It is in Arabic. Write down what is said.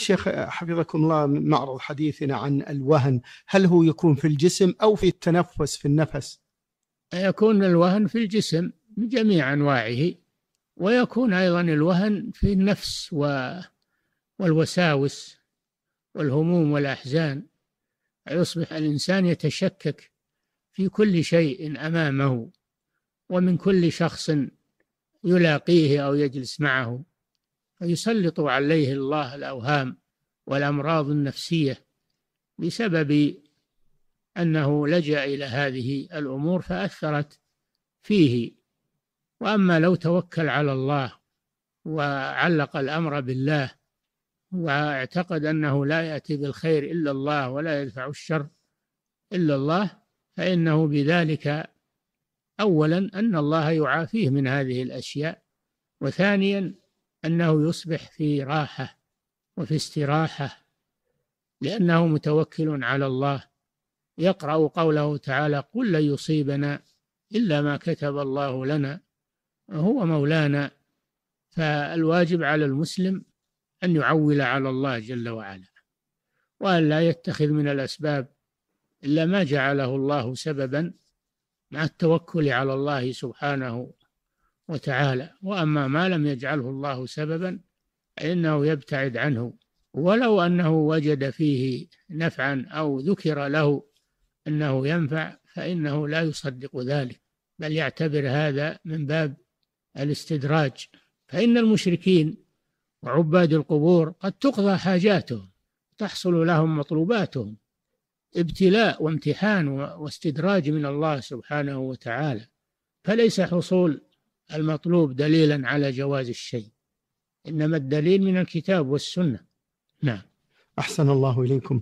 شيخ حفظكم الله معرض حديثنا عن الوهن هل هو يكون في الجسم أو في التنفس في النفس يكون الوهن في الجسم بجميع أنواعه ويكون أيضا الوهن في النفس و والوساوس والهموم والأحزان يصبح الإنسان يتشكك في كل شيء أمامه ومن كل شخص يلاقيه أو يجلس معه يسلط عليه الله الأوهام والأمراض النفسية بسبب أنه لجأ إلى هذه الأمور فأثرت فيه وأما لو توكل على الله وعلق الأمر بالله واعتقد أنه لا يأتي بالخير إلا الله ولا يدفع الشر إلا الله فإنه بذلك أولا أن الله يعافيه من هذه الأشياء وثانيا أنه يصبح في راحة وفي استراحة لأنه متوكل على الله يقرأ قوله تعالى قل لن يصيبنا إلا ما كتب الله لنا هو مولانا فالواجب على المسلم أن يعول على الله جل وعلا وأن لا يتخذ من الأسباب إلا ما جعله الله سببا مع التوكل على الله سبحانه وتعالى وأما ما لم يجعله الله سببا فإنه يبتعد عنه ولو أنه وجد فيه نفعا أو ذكر له أنه ينفع فإنه لا يصدق ذلك بل يعتبر هذا من باب الاستدراج فإن المشركين وعباد القبور قد تقضى حاجاتهم تحصل لهم مطلوباتهم ابتلاء وامتحان واستدراج من الله سبحانه وتعالى فليس حصول المطلوب دليلا على جواز الشيء إنما الدليل من الكتاب والسنة نعم أحسن الله إليكم